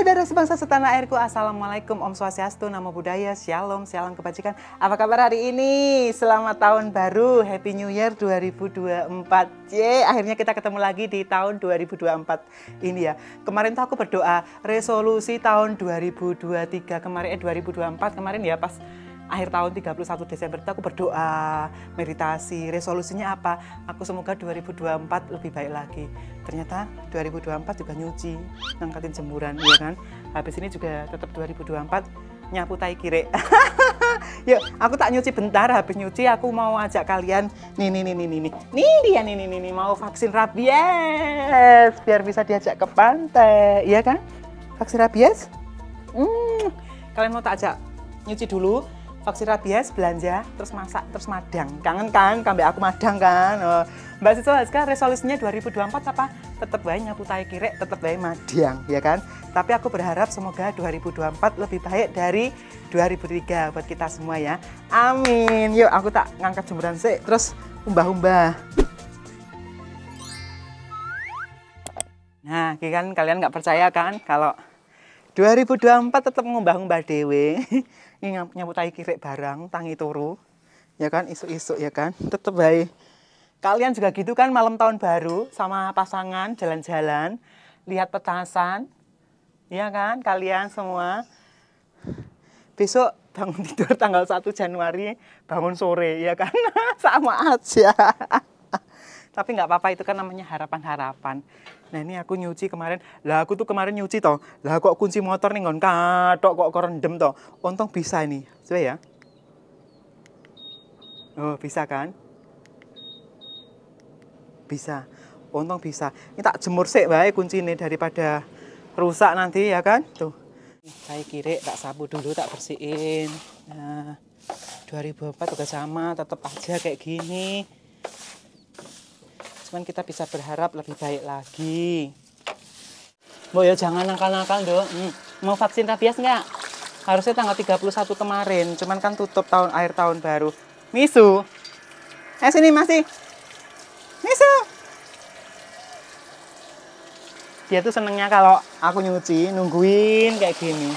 Saudara sebangsa setanah airku, Assalamualaikum, Om Swastiastu, Namo Buddhaya, Shalom, Shalom Kebajikan. Apa kabar hari ini? Selamat tahun baru, Happy New Year 2024. Ye, akhirnya kita ketemu lagi di tahun 2024 ini ya. Kemarin tuh aku berdoa resolusi tahun 2023, kemarin eh 2024, kemarin ya pas akhir tahun 31 Desember itu aku berdoa, meditasi, resolusinya apa? Aku semoga 2024 lebih baik lagi. Ternyata 2024 juga nyuci, ngangkatin jemuran, ya kan? Habis ini juga tetap 2024 nyapu tai kire. Yuk, aku tak nyuci bentar, habis nyuci aku mau ajak kalian nih nih nih nih nih. Nih dia nih nih nih, nih mau vaksin rabies biar bisa diajak ke pantai, iya kan? Vaksin rabies? Hmm, kalian mau tak ajak nyuci dulu vaksin rabies belanja terus masak terus madang kangen kan kambing aku madang kan oh. mbak Siswa sekarang resolusinya 2024 apa tetap baik nyapu tai kirek tetap baik madang ya kan tapi aku berharap semoga 2024 lebih baik dari 2003 buat kita semua ya amin yuk aku tak ngangkat jemuran sih terus umbah-umbah nah kan kalian nggak percaya kan kalau 2024 tetap ngembah-ngembah dewe nyaputai kirek barang tangi turu ya kan isu-isu ya kan tetap baik kalian juga gitu kan malam tahun baru sama pasangan jalan-jalan lihat petasan ya kan kalian semua besok bangun tidur tanggal 1 Januari bangun sore ya kan sama aja tapi nggak apa-apa itu kan namanya harapan-harapan nah ini aku nyuci kemarin lah aku tuh kemarin nyuci toh lah kok kunci motor nih ngon katok kok korendem toh untung bisa ini coba ya oh bisa kan bisa untung bisa ini tak jemur sih baik kunci ini daripada rusak nanti ya kan tuh saya kiri tak sabu dulu tak bersihin nah 2004 juga sama tetap aja kayak gini cuman kita bisa berharap lebih baik lagi Mbok ya jangan nakal-nakal dong hmm. mau vaksin rabies nggak harusnya tanggal 31 kemarin cuman kan tutup tahun akhir tahun baru misu eh sini masih misu dia tuh senengnya kalau aku nyuci nungguin kayak gini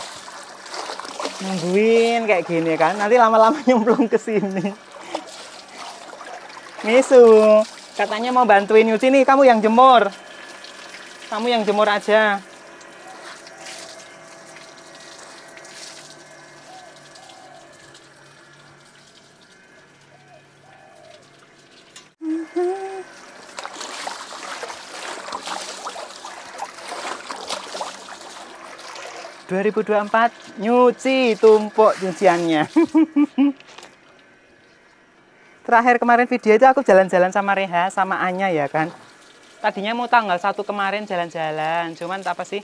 nungguin kayak gini kan nanti lama-lama nyemplung ke sini misu Katanya mau bantuin nyuci nih, kamu yang jemur. Kamu yang jemur aja. ...2024 nyuci tumpuk cuciannya. terakhir kemarin video itu aku jalan-jalan sama Reha sama Anya ya kan tadinya mau tanggal satu kemarin jalan-jalan cuman apa sih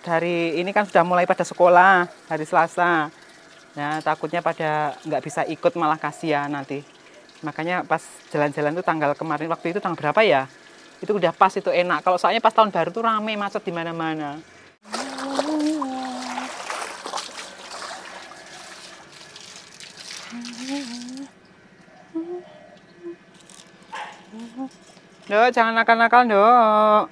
dari ini kan sudah mulai pada sekolah hari Selasa nah takutnya pada nggak bisa ikut malah kasihan nanti makanya pas jalan-jalan itu tanggal kemarin waktu itu tanggal berapa ya itu udah pas itu enak kalau soalnya pas tahun baru tuh rame macet di mana-mana Dok, jangan nakal-nakal, Dok.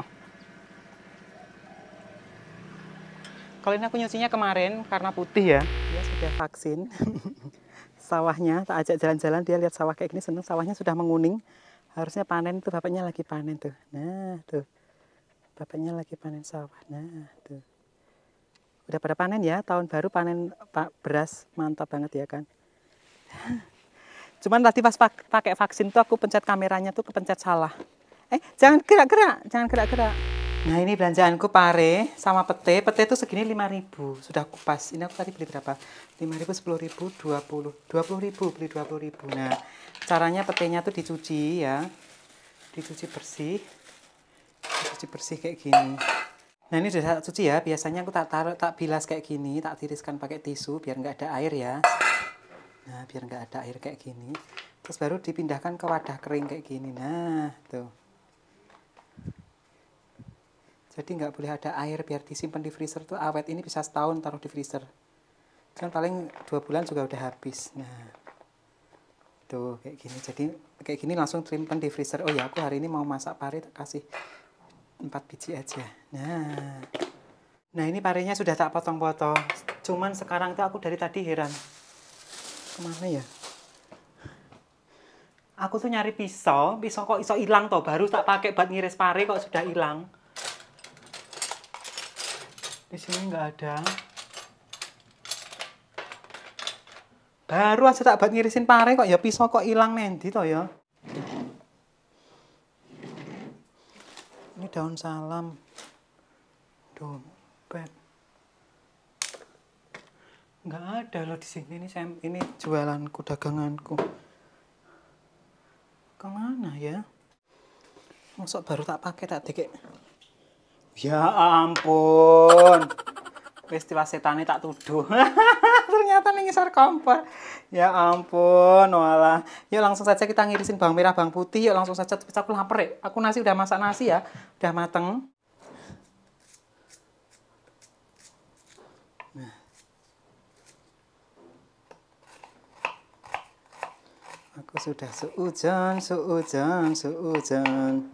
Kalau ini aku nyucinya kemarin karena putih ya. Dia sudah vaksin. sawahnya, tak ajak jalan-jalan, dia lihat sawah kayak gini seneng sawahnya sudah menguning. Harusnya panen tuh bapaknya lagi panen tuh. Nah, tuh. Bapaknya lagi panen sawah. Nah, tuh. Udah pada panen ya, tahun baru panen Pak beras, mantap banget ya kan. Cuman tadi pas pakai vaksin tuh aku pencet kameranya tuh kepencet salah. Eh, jangan gerak-gerak, jangan gerak-gerak. Nah, ini belanjaanku pare sama pete. Pete itu segini 5000 sudah kupas. Ini aku tadi beli berapa? 5000 10000 20.000. 20000 beli 20000 Nah, caranya petenya tuh dicuci ya. Dicuci bersih. Dicuci bersih kayak gini. Nah ini udah cuci ya, biasanya aku tak taruh, tak bilas kayak gini, tak tiriskan pakai tisu biar nggak ada air ya. Nah biar nggak ada air kayak gini. Terus baru dipindahkan ke wadah kering kayak gini. Nah tuh jadi nggak boleh ada air biar disimpan di freezer tuh awet ini bisa setahun taruh di freezer kan paling dua bulan juga udah habis nah tuh kayak gini jadi kayak gini langsung simpan di freezer oh ya aku hari ini mau masak pare kasih empat biji aja nah nah ini parenya sudah tak potong-potong cuman sekarang tuh aku dari tadi heran kemana ya aku tuh nyari pisau pisau kok iso hilang toh baru tak pakai buat ngiris pare kok sudah hilang di sini nggak ada baru aja tak buat ngirisin pare kok ya pisau kok hilang nanti toh ya ini daun salam dompet nggak ada loh di sini ini saya ini jualanku daganganku kemana ya masuk baru tak pakai tak dikit Ya ampun. Peristiwa setan tak tuduh. Ternyata nih ngisar kompor. Ya ampun, wala. Yuk langsung saja kita ngirisin bawang merah, bawang putih. Yuk langsung saja, aku lapar ya. Aku nasi udah masak nasi ya. Udah mateng. Nah. Aku sudah seujan, seujan, seujan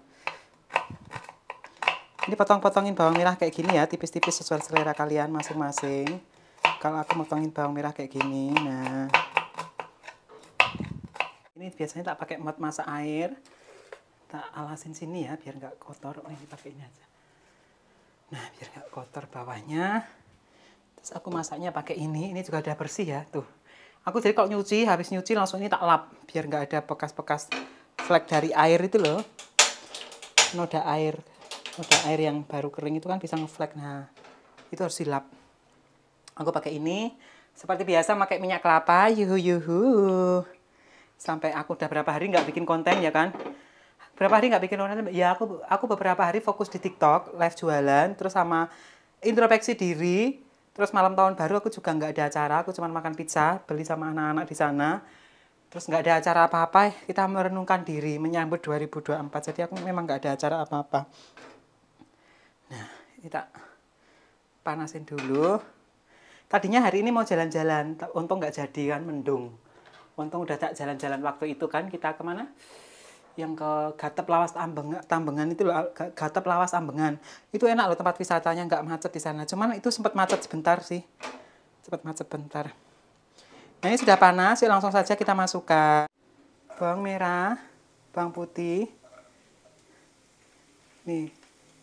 ini potong-potongin bawang merah kayak gini ya tipis-tipis sesuai selera kalian masing-masing kalau aku potongin bawang merah kayak gini nah ini biasanya tak pakai mat masak air tak alasin sini ya biar nggak kotor oh ini pakai ini aja nah biar nggak kotor bawahnya terus aku masaknya pakai ini ini juga udah bersih ya tuh aku jadi kalau nyuci habis nyuci langsung ini tak lap biar nggak ada bekas-bekas flek dari air itu loh noda air soda air yang baru kering itu kan bisa ngeflek nah itu harus dilap aku pakai ini seperti biasa pakai minyak kelapa yuhu yuhu sampai aku udah berapa hari nggak bikin konten ya kan berapa hari nggak bikin konten ya aku aku beberapa hari fokus di TikTok live jualan terus sama introspeksi diri terus malam tahun baru aku juga nggak ada acara aku cuma makan pizza beli sama anak-anak di sana terus nggak ada acara apa-apa kita merenungkan diri menyambut 2024 jadi aku memang nggak ada acara apa-apa Nah, kita panasin dulu. Tadinya hari ini mau jalan-jalan, untung nggak jadi kan mendung. Untung udah tak jalan-jalan waktu itu kan kita kemana? Yang ke Gatep Lawas Ambengan, Tambengan itu loh, Gatep Lawas tambengan Itu enak loh tempat wisatanya, nggak macet di sana. Cuman itu sempat macet sebentar sih, sempat macet sebentar Nah ini sudah panas, yuk langsung saja kita masukkan bawang merah, bawang putih, nih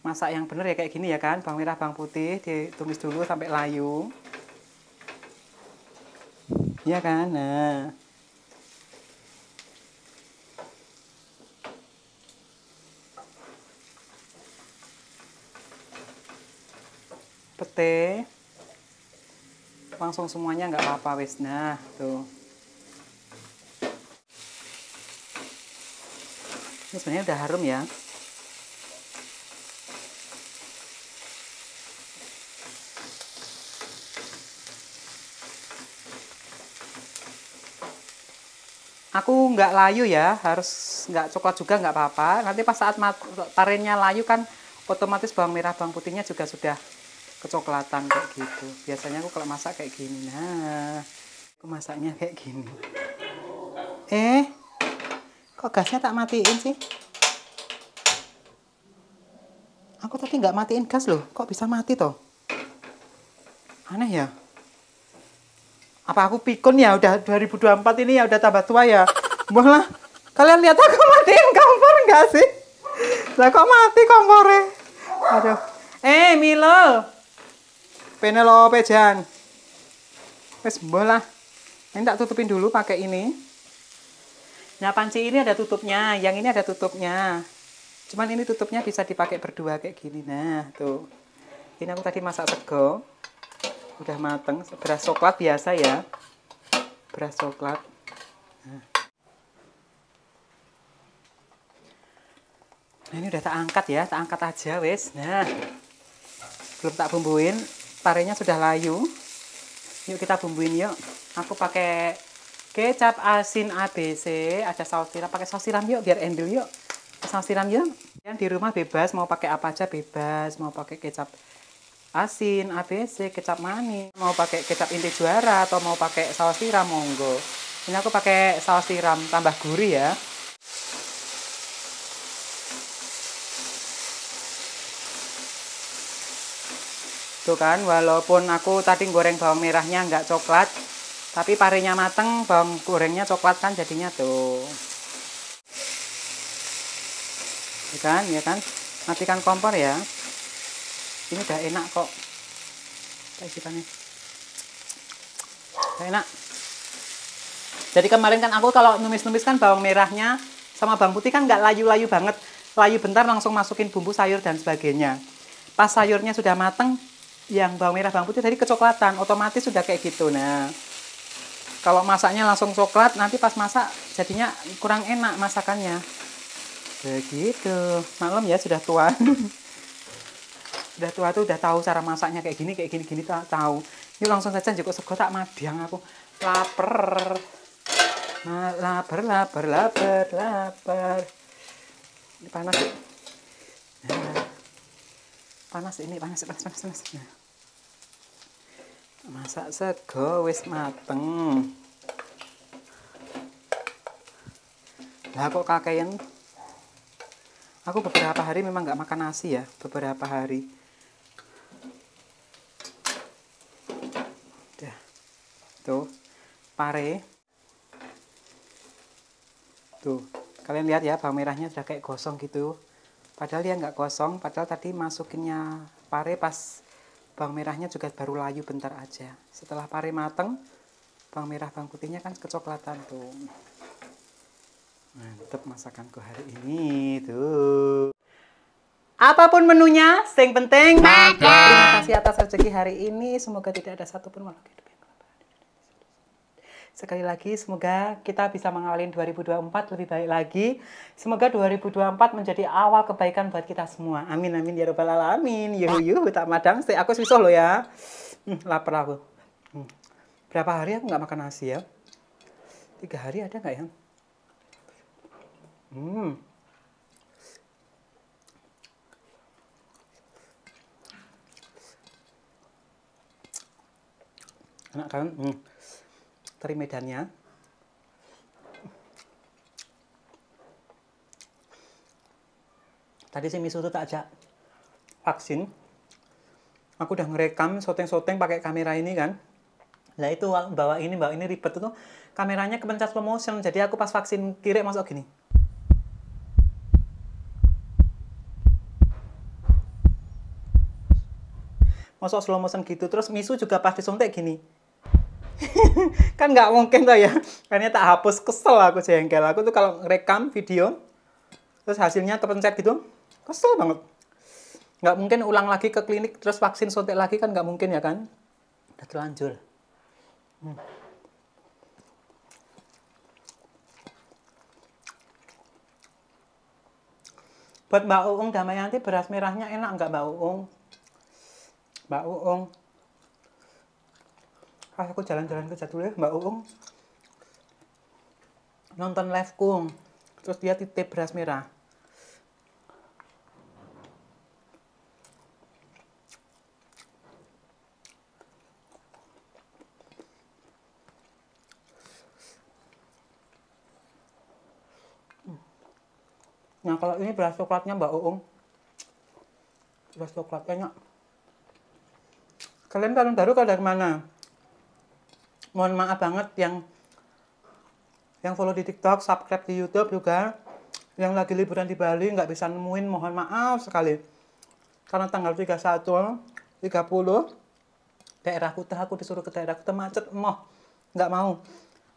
masak yang benar ya kayak gini ya kan bawang merah bawang putih ditumis dulu sampai layu ya kan nah pete langsung semuanya nggak apa-apa wis nah tuh ini sebenarnya udah harum ya aku nggak layu ya harus nggak coklat juga nggak apa-apa nanti pas saat tarinnya layu kan otomatis bawang merah bawang putihnya juga sudah kecoklatan kayak gitu biasanya aku kalau masak kayak gini nah aku masaknya kayak gini eh kok gasnya tak matiin sih aku tadi nggak matiin gas loh kok bisa mati toh aneh ya apa aku pikun ya udah 2024 ini ya udah tambah tua ya Mbah kalian lihat aku matiin kompor enggak sih lah kok mati kompornya aduh eh Milo Penelope Jan wes mbah lah ini tak tutupin dulu pakai ini nah panci ini ada tutupnya yang ini ada tutupnya cuman ini tutupnya bisa dipakai berdua kayak gini nah tuh ini aku tadi masak tegok udah mateng beras coklat biasa ya beras coklat nah. ini udah tak angkat ya tak angkat aja wes nah belum tak bumbuin parenya sudah layu yuk kita bumbuin yuk aku pakai kecap asin ABC ada saus tiram pakai saus tiram yuk biar endul yuk saus tiram yuk yang di rumah bebas mau pakai apa aja bebas mau pakai kecap asin, ABC, kecap manis. Mau pakai kecap inti juara atau mau pakai saus tiram monggo. Ini aku pakai saus tiram tambah gurih ya. Tuh kan, walaupun aku tadi goreng bawang merahnya nggak coklat, tapi parinya mateng, bawang gorengnya coklat kan jadinya tuh. Ya kan, ya kan. Matikan kompor ya ini udah enak kok isipannya udah enak jadi kemarin kan aku kalau numis-numis kan bawang merahnya sama bawang putih kan nggak layu-layu banget layu bentar langsung masukin bumbu sayur dan sebagainya pas sayurnya sudah mateng yang bawang merah bawang putih tadi kecoklatan otomatis sudah kayak gitu nah kalau masaknya langsung coklat nanti pas masak jadinya kurang enak masakannya begitu Malam ya sudah tua udah tua tuh udah tahu cara masaknya kayak gini kayak gini gini tahu yuk langsung saja cukup sego tak madiang aku lapar lapar lapar lapar lapar ini panas nah, panas ini panas panas panas panas nah. masak sego wis mateng lah kok kakeknya aku beberapa hari memang nggak makan nasi ya beberapa hari tuh pare tuh kalian lihat ya bawang merahnya sudah kayak gosong gitu padahal dia nggak gosong padahal tadi masukinnya pare pas bawang merahnya juga baru layu bentar aja setelah pare mateng bawang merah bawang putihnya kan kecoklatan tuh mantep masakanku hari ini tuh Apapun menunya, sing penting. Makan. Terima kasih atas rezeki hari ini. Semoga tidak ada satupun makhluk hidup. Sekali lagi, semoga kita bisa mengawali 2024 lebih baik lagi. Semoga 2024 menjadi awal kebaikan buat kita semua. Amin, amin, ya robbal alamin. Yuhu, yuhu, tak madang. Stay. Aku susah loh ya. Hmm, lapar aku. Hmm. Berapa hari aku nggak makan nasi ya? Tiga hari ada nggak ya? Hmm. Enak kan? Hmm medannya. Tadi si Misu tuh tak ajak vaksin. Aku udah ngerekam soteng-soteng pakai kamera ini kan. Lah itu bawa ini, bawa ini ribet tuh kameranya kepencet slow motion. Jadi aku pas vaksin kiri masuk gini. Masuk slow motion gitu. Terus Misu juga pas disuntik gini. kan nggak mungkin tuh ya karena tak hapus kesel aku jengkel aku tuh kalau rekam video terus hasilnya kepencet gitu kesel banget nggak mungkin ulang lagi ke klinik terus vaksin suntik lagi kan nggak mungkin ya kan udah terlanjur hmm. buat Mbak Uung Damayanti beras merahnya enak nggak Mbak Uung Mbak Uung pas aku jalan-jalan ke Jatulya Mbak Uung nonton live kung terus dia titip beras merah Nah kalau ini beras coklatnya Mbak Uung Beras coklat enak Kalian tahun baru dari mana? mohon maaf banget yang yang follow di TikTok, subscribe di YouTube juga, yang lagi liburan di Bali nggak bisa nemuin, mohon maaf sekali. Karena tanggal 31, 30, daerah Kuta, aku disuruh ke daerah Kuta, macet, moh, nggak mau.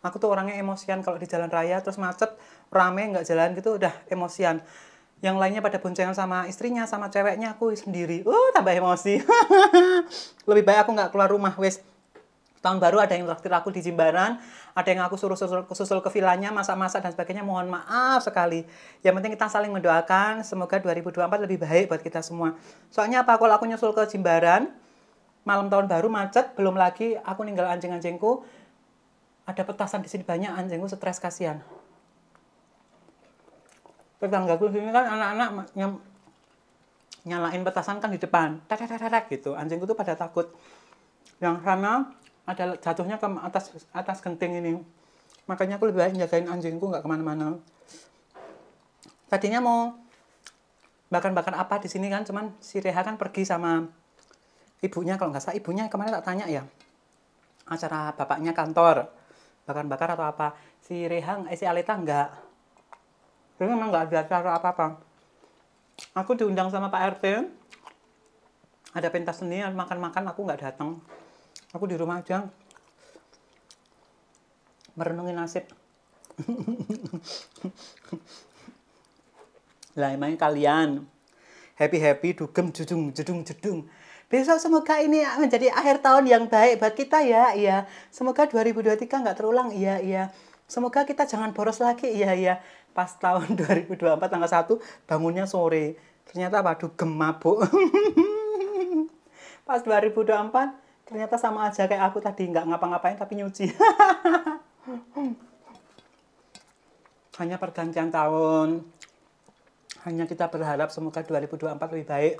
Aku tuh orangnya emosian kalau di jalan raya, terus macet, rame, nggak jalan gitu, udah emosian. Yang lainnya pada boncengan sama istrinya, sama ceweknya, aku sendiri. Uh, tambah emosi. Lebih baik aku nggak keluar rumah, wes tahun baru ada yang traktir aku di Jimbaran, ada yang aku suruh-susul susul ke vilanya, masa-masa dan sebagainya. Mohon maaf sekali. Yang penting kita saling mendoakan, semoga 2024 lebih baik buat kita semua. Soalnya apa, kalau aku nyusul ke Jimbaran, malam tahun baru macet, belum lagi aku ninggal anjing-anjingku, ada petasan di sini banyak anjingku stres kasihan. Tetangga di sini kan anak-anak nyalain petasan kan di depan, tek tek gitu. Anjingku tuh pada takut. Yang sana ada jatuhnya ke atas atas genting ini makanya aku lebih baik jagain anjingku nggak kemana-mana tadinya mau bahkan-bahkan apa di sini kan cuman si Reha kan pergi sama ibunya kalau nggak salah ibunya kemarin tak tanya ya acara bapaknya kantor bakar-bakar atau apa si Reha eh, si Alita nggak dia memang nggak ada acara apa-apa aku diundang sama Pak RT ada pentas seni makan-makan aku nggak datang aku di rumah aja merenungi nasib lah emang kalian happy happy dugem jedung jedung jedung besok semoga ini menjadi akhir tahun yang baik buat kita ya iya semoga 2023 nggak terulang iya iya semoga kita jangan boros lagi iya iya pas tahun 2024 tanggal 1 bangunnya sore ternyata apa dugem pas 2024 Ternyata sama aja kayak aku tadi, nggak ngapa-ngapain tapi nyuci. hanya pergantian tahun. Hanya kita berharap semoga 2024 lebih baik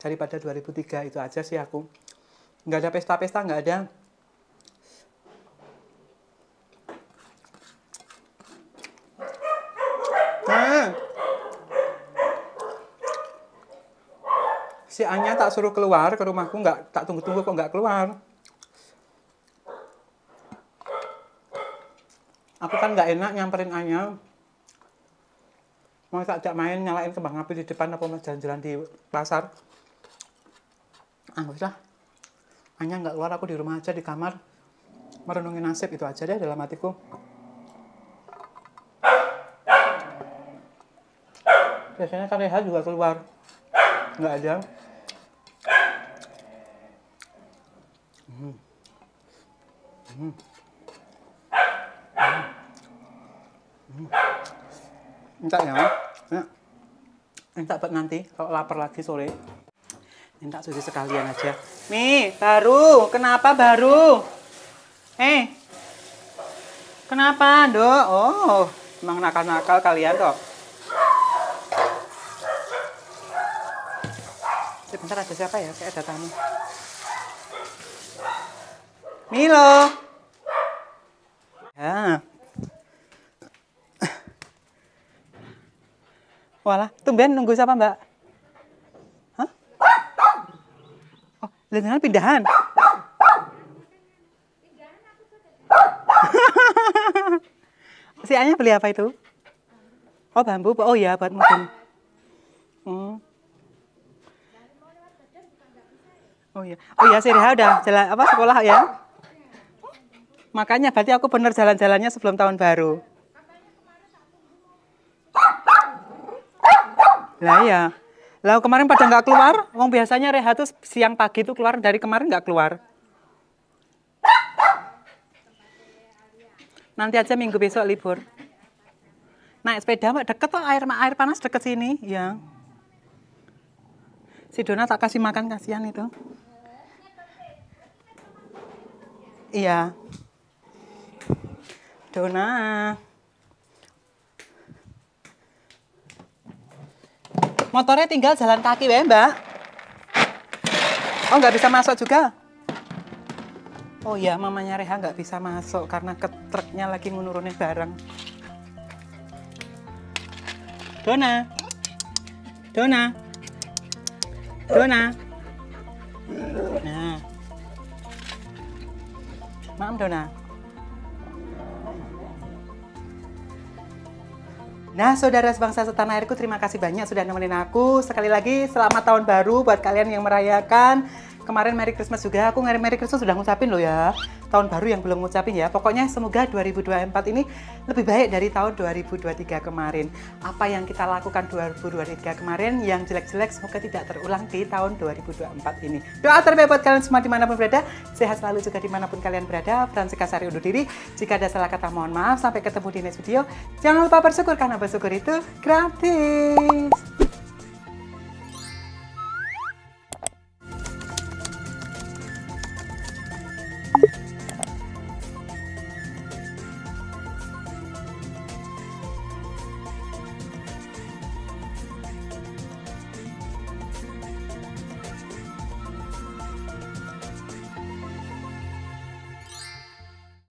daripada 2003 itu aja sih aku. Nggak ada pesta-pesta, nggak ada si Anya tak suruh keluar ke rumahku nggak tak tunggu-tunggu kok nggak keluar aku kan nggak enak nyamperin Anya mau tak ajak main nyalain kembang api di depan apa mau jalan-jalan di pasar Anggus ah, lah Anya nggak keluar aku di rumah aja di kamar merenungi nasib itu aja deh dalam hatiku biasanya kan Reha juga keluar nggak ada Minta ya, ya. Minta buat nanti kalau lapar lagi sore. Minta susu sekalian aja. Nih, baru. Kenapa baru? Eh. Kenapa, Dok? Oh, emang nakal-nakal kalian, Dok. Sebentar ada siapa ya? Kayak ada tamu. Milo. Ya. Walah, tumben nunggu siapa, Mbak? Hah? Oh, lengan pindahan. si Anya beli apa itu? Oh, bambu. Oh ya, buat mungkin. Hmm. Oh ya. Oh ya, si Reha udah jalan apa sekolah ya? Makanya berarti aku benar jalan-jalannya sebelum tahun baru. Lah ya. Lah kemarin pada nggak keluar, wong biasanya rehat tuh siang pagi tuh keluar dari kemarin nggak keluar. Nanti aja minggu besok libur. Naik sepeda mbak deket tuh air air panas deket sini, ya. Si Dona tak kasih makan kasihan itu. Iya. Dona. Motornya tinggal jalan kaki, ya, Mbak. Oh, nggak bisa masuk juga? Oh iya, mamanya Reha nggak bisa masuk karena ke truknya lagi menurunin barang. Dona. Dona. Dona. Nah. Maaf, Dona. Nah, saudara sebangsa setanah airku, terima kasih banyak sudah nemenin aku. Sekali lagi, selamat tahun baru buat kalian yang merayakan kemarin Merry Christmas juga aku ngeri Merry Christmas sudah ngucapin loh ya tahun baru yang belum ngucapin ya pokoknya semoga 2024 ini lebih baik dari tahun 2023 kemarin apa yang kita lakukan 2023 kemarin yang jelek-jelek semoga tidak terulang di tahun 2024 ini doa terbaik buat kalian semua dimanapun berada sehat selalu juga dimanapun kalian berada Fransika Sari undur diri jika ada salah kata mohon maaf sampai ketemu di next video jangan lupa bersyukur karena bersyukur itu gratis